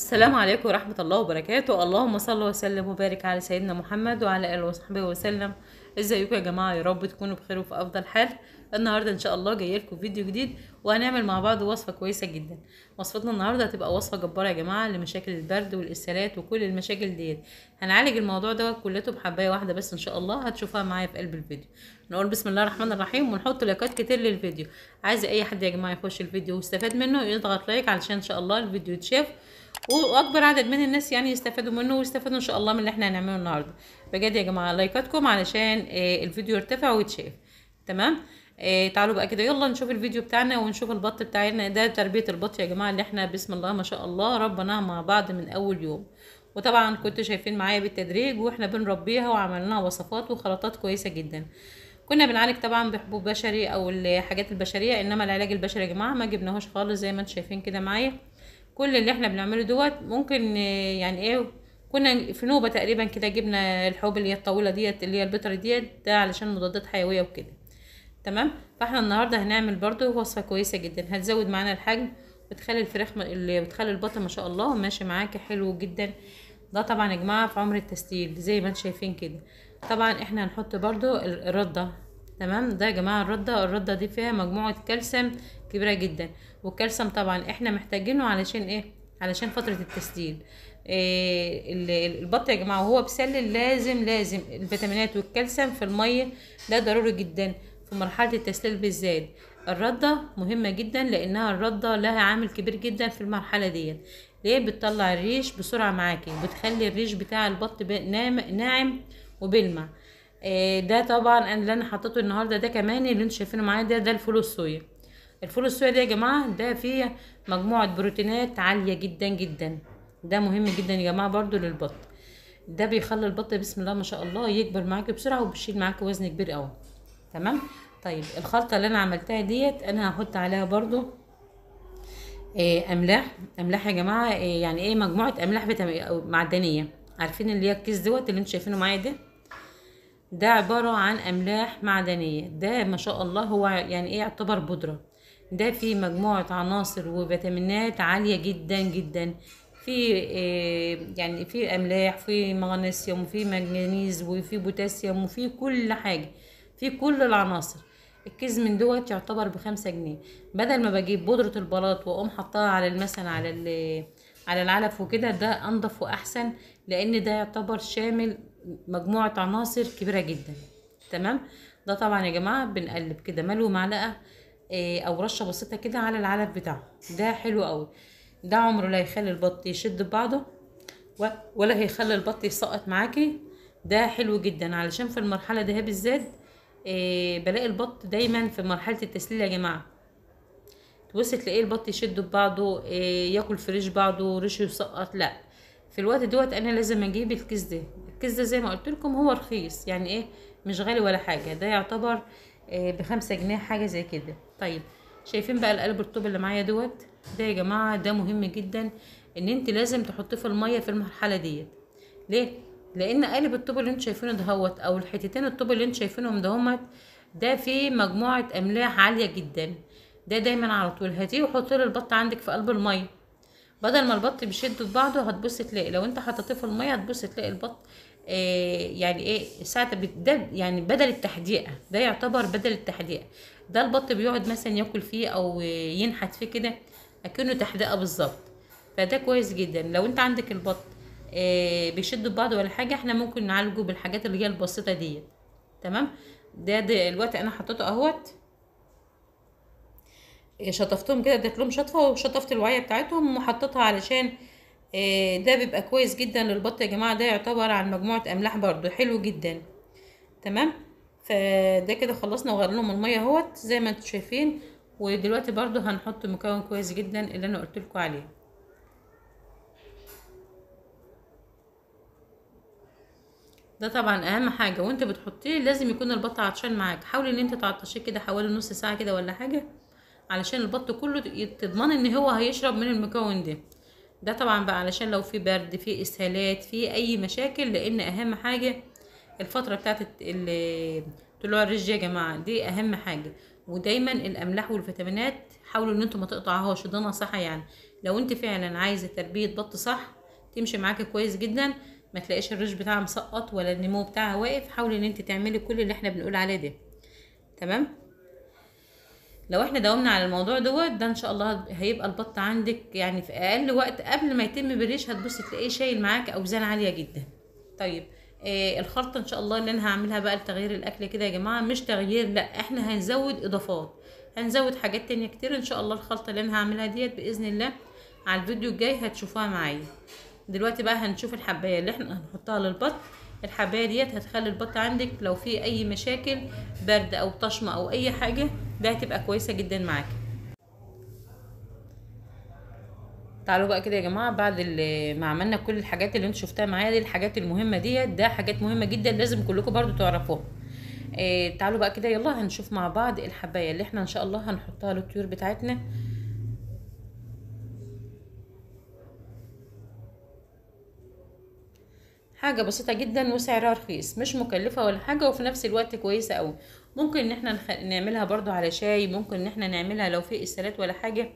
السلام عليكم ورحمة الله وبركاته اللهم صل وسلم وبارك على سيدنا محمد وعلى آله وصحبه وسلم ازيكم يا جماعة يا رب تكونوا بخير وفي أفضل حال النهاردة إن شاء الله جاي لكم فيديو جديد وهنعمل مع بعض وصفة كويسة جدا وصفتنا النهاردة هتبقى وصفة جبارة يا جماعة لمشاكل البرد والإسهالات وكل المشاكل ديت هنعالج الموضوع دوت كلته بحباية واحدة بس إن شاء الله هتشوفها معايا في قلب الفيديو نقول بسم الله الرحمن الرحيم ونحط لايكات كتير للفيديو عايز أي حد يا جماعة يخش الفيديو ويستفاد منه يضغط لايك علشان إن شاء الله الفيديو يتشاف واكبر عدد من الناس يعني يستفادوا منه ويستفادوا ان شاء الله من اللي احنا هنعمله النهارده بجد يا جماعه لايكاتكم علشان آه، الفيديو يرتفع ويتشاف تمام آه، تعالوا بقى كده يلا نشوف الفيديو بتاعنا ونشوف البط بتاعنا ده تربيه البط يا جماعه اللي احنا بسم الله ما شاء الله ربناها مع بعض من اول يوم وطبعا كنتوا شايفين معايا بالتدريج واحنا بنربيها وعملنا وصفات وخلطات كويسه جدا كنا بنعالج طبعا بحبوب بشري او الحاجات البشريه انما العلاج البشري يا جماعه ما جبناهوش خالص زي ما انتم شايفين كده معايا كل اللي احنا بنعمله دوت ممكن يعني ايه كنا في نوبه تقريبا كده جبنا الحبوب اللي هي الطويله ديت اللي هي البتر ديت ده علشان مضادات حيويه وكده تمام فاحنا النهارده هنعمل برضو وصفه كويسه جدا هتزود معانا الحجم وتخلي الفراخ اللي بتخلي البطن ما شاء الله ماشي معاكي حلو جدا ده طبعا يا جماعه في عمر التسليل زي ما انتم شايفين كده طبعا احنا هنحط برضو الرده تمام ده يا جماعه الرده الرده دي فيها مجموعه كالسيوم كبيره جدا والكالسيوم طبعا احنا محتاجينه علشان ايه علشان فتره التسليل إيه البط يا جماعه وهو بيسلل لازم لازم الفيتامينات والكالسيوم في الميه ده ضروري جدا في مرحله التسليل بالذات الرده مهمه جدا لانها الرده لها عامل كبير جدا في المرحله ديت ليه بتطلع الريش بسرعه معاكي بتخلي الريش بتاع البط ناعم وبيلمع إيه، ده طبعا اللي انا حطيته النهارده ده كمان اللي انتوا شايفينه معايا ده ده الفول الصويا الفول الصويا ده يا جماعه ده فيه مجموعه بروتينات عاليه جدا جدا ده مهم جدا يا جماعه برضو للبط ده بيخلي البط بسم الله ما شاء الله يكبر معاك بسرعه وبيشيل معاك وزن كبير قوي تمام طيب الخلطه اللي انا عملتها ديت انا هحط عليها برضو آه، املاح املاح يا جماعه آه، يعني ايه مجموعه املاح معدنيه عارفين اللي هي الكيس دوت اللي انتوا شايفينه معايا ده ده عباره عن املاح معدنيه ده ما شاء الله هو يعني ايه يعتبر بودره ده فيه مجموعة عناصر وفيتامينات عالية جدا جدا في آه، يعني في املاح في مغنيسيوم في مغنيز وفي بوتاسيوم وفي كل حاجه في كل العناصر الكيس من دوت يعتبر بخمسة جنيه بدل ما بجيب بودرة البلاط واقوم حطها على مثلا على على العلف وكده ده انضف واحسن لان ده يعتبر شامل مجموعة عناصر كبيرة جدا تمام ده طبعا يا جماعة بنقلب كده ملو معلقة إيه، او رشه بسيطه كده على العلف بتاعه ده حلو قوي ده عمره لا يخلي البط يشد بعضه ولا هيخلي البط يسقط معاكي ده حلو جدا علشان في المرحله ده بالذات إيه، بلاقي البط دايما في مرحله التسليل يا جماعه تبص تلاقيه البط يشد ببعضه إيه، ياكل في ريش بعضه ريشه يسقط لا في الوقت دوت انا لازم اجيب الكيس ده الكيس ده زي ما قلت لكم هو رخيص يعني ايه مش غالي ولا حاجه ده يعتبر آه، بخمسة جنيه حاجة زي كده طيب شايفين بقى القلب الطوب اللي معايا دوت ده يا جماعة ده مهم جدا ان انت لازم تحطيه في المية في المرحلة ديت ليه؟ لان قالب الطوب اللي انت شايفينه دهوت او الحتتين الطوب اللي انت شايفينهم دهوت ده فيه مجموعة املاح عالية جدا ده دايما على طول هاتيه وحطيه البط عندك في قلب المية بدل ما البط بيشد في بعضه هتبص تلاقي لو انت حطيتيه في المية هتبص تلاقي البط آه، يعني ايه ساعة ده يعني بدل التحديقة ده يعتبر بدل التحديقة ده البط بيقعد مثلا ياكل فيه او ينحت فيه كده اكنه تحديقة بالظبط فده كويس جدا لو انت عندك البط آه، بيشد ببعض ولا حاجة احنا ممكن نعالجه بالحاجات اللي هي البسيطة دي تمام ده دلوقتي انا حطيته اهوت شطفتهم كده اديت لهم شطفه وشطفت الوعيه بتاعتهم وحطيتها علشان آه، ده بيبقى كويس جدا للبط يا جماعه ده يعتبر عن مجموعه املاح برضو حلو جدا تمام فده كده خلصنا وغير الميه اهوت زي ما انتم شايفين ودلوقتي برضو هنحط مكون كويس جدا اللي انا قلت لكم عليه ده طبعا اهم حاجه وانت بتحطيه لازم يكون البط عطشان معاك حاولي ان انت تعطشيه كده حوالي نص ساعه كده ولا حاجه علشان البط كله تضمن ان هو هيشرب من المكون ده ده طبعا بقى علشان لو في برد في اسهالات في اي مشاكل لان اهم حاجه الفتره بتاعت طلوع الريش يا جماعه دي اهم حاجه ودايما الاملاح والفيتامينات حاولوا ان انتوا ما تقطعوهاش ده نصيحه يعني لو انت فعلا عايزه تربيه بط صح تمشي معاكي كويس جدا ما تلاقيش الريش بتاعها مسقط ولا النمو بتاعها واقف حاولي ان انت تعملي كل اللي احنا بنقول عليه ده تمام لو احنا داومنا على الموضوع دوت ده ان شاء الله هيبقى البط عندك يعني في اقل وقت قبل ما يتم بريش هتبص تلاقيه شايل معاك اوزان عاليه جدا طيب آه الخلطه ان شاء الله اللي انا هعملها بقى لتغيير الاكل كده يا جماعه مش تغيير لا احنا هنزود اضافات هنزود حاجات تانية كتير ان شاء الله الخلطه اللي انا هعملها ديت باذن الله على الفيديو الجاي هتشوفوها معايا دلوقتي بقى هنشوف الحبايه اللي احنا هنحطها للبط الحبايه ديت هتخلي البط عندك لو في اي مشاكل برد او طشمه او اي حاجه ده هتبقى كويسه جدا معاكي تعالوا بقى كده يا جماعه بعد ما عملنا كل الحاجات اللي انتوا شفتها معايا دي الحاجات المهمه ديت ده حاجات مهمه جدا لازم كلكم برضو تعرفوها آه تعالوا بقى كده يلا هنشوف مع بعض الحبايه اللي احنا ان شاء الله هنحطها للطيور بتاعتنا حاجه بسيطه جدا وسعرها رخيص مش مكلفه ولا حاجه وفي نفس الوقت كويسه قوي ممكن ان احنا نعملها برضو على شاي ممكن ان احنا نعملها لو في اسهالات ولا حاجه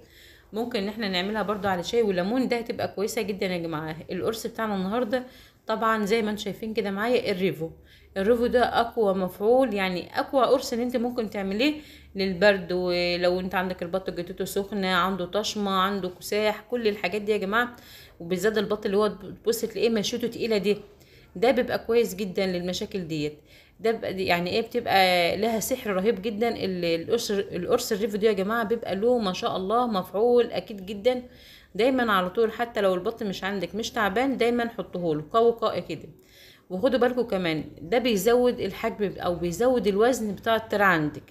ممكن ان احنا نعملها برضو على شاي والليمون ده هتبقى كويسه جدا يا جماعه القرص بتاعنا النهارده طبعا زي ما انتم شايفين كده معايا الريفو الريفو ده اقوى مفعول يعني اقوى قرص اللي انت ممكن تعمليه للبرد ولو انت عندك البط جلدته سخنه عنده طشمه عنده كساح كل الحاجات دي يا جماعه وبالذات البط اللي هو تبص تلاقيه مشيته تقيله دي ده بيبقى كويس جدا للمشاكل ديت ده بيبقى يعني ايه بتبقى لها سحر رهيب جدا القرص القرص الريف ده يا جماعه بيبقى له ما شاء الله مفعول اكيد جدا دايما على طول حتى لو البطن مش عندك مش تعبان دايما حطه له قوي قوي كده وخدوا بالكم كمان ده بيزود الحجم او بيزود الوزن بتاع الترع عندك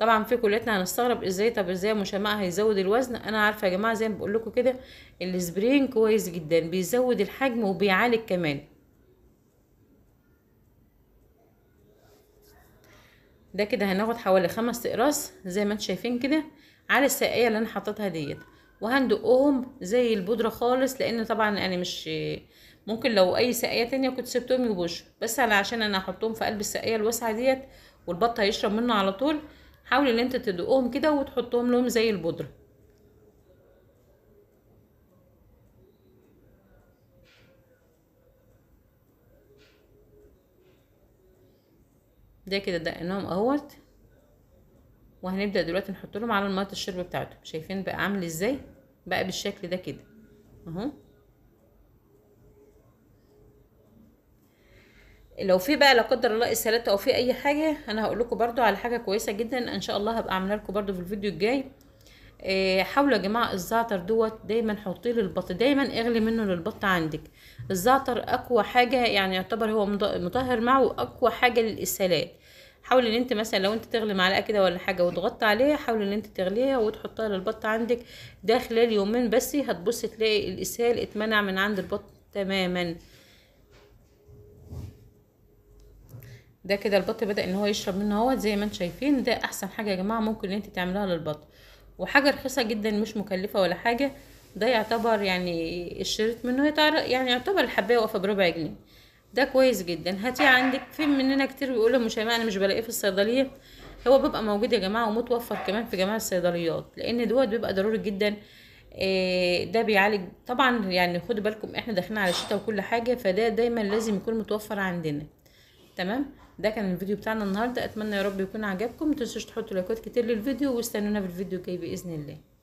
طبعا في كليتنا هنستغرب ازاي طب ازاي مشمع هيزود الوزن انا عارفه يا جماعه زي ما بقول لكم كده السبرين كويس جدا بيزود الحجم وبيعالج كمان ده كده هناخد حوالي خمس اقراص زي ما انتم شايفين كده على الساقيه اللي انا حطيتها ديت وهندقهم زي البودره خالص لان طبعا انا يعني مش ممكن لو اي ساقيه تانية كنت سبتهم يبوش بس انا عشان انا هحطهم في قلب الساقيه الواسعه ديت والبط هيشرب منه على طول حاولي ان انت تدقهم كده وتحطهم لهم زي البودره ده كده دقناهم اهوت وهنبدا دلوقتي نحط لهم على الميه الشرب بتاعته شايفين بقى عامل ازاي بقى بالشكل ده كده اهو لو في بقى لا قدر الله اسهالات او في اي حاجه انا هقول لكم برده على حاجه كويسه جدا ان شاء الله هبقى عامله لكم برده في الفيديو الجاي إيه، حاولوا يا جماعه الزعتر دوت دايما حطيه للبط دايما اغلي منه للبط عندك الزعتر اقوى حاجه يعني يعتبر هو مطهر معه اقوى حاجه للاسهالات حاول ان انت مثلا لو انت تغلي معلقه كده ولا حاجه وتغطي عليها حاول ان انت تغليها وتحطها للبط عندك ده خلال يومين بس هتبص تلاقي الاسهال اتمنع من عند البط تماما ده كده البط بدا ان هو يشرب منه اهوت زي ما انتم شايفين ده احسن حاجه يا جماعه ممكن ان انت تعملها للبط وحاجه رخيصه جدا مش مكلفه ولا حاجه ده يعتبر يعني الشريط منه يعني يعتبر الحبايه واقفه بربع جنيه ده كويس جدا هاتيه عندك في مننا كتير بيقولوا مش انا مش بلاقيه في الصيدليه هو بيبقى موجود يا جماعه ومتوفر كمان في جميع الصيدليات لان دوت بيبقى ضروري جدا آه، ده بيعالج طبعا يعني خدوا بالكم احنا داخلين على الشتاء وكل حاجه فده دايما لازم يكون متوفر عندنا تمام ده كان الفيديو بتاعنا النهارده اتمنى يا رب يكون عجبكم متنسوش تحطوا لايكات كتير للفيديو واستنونا في الفيديو الجاي باذن الله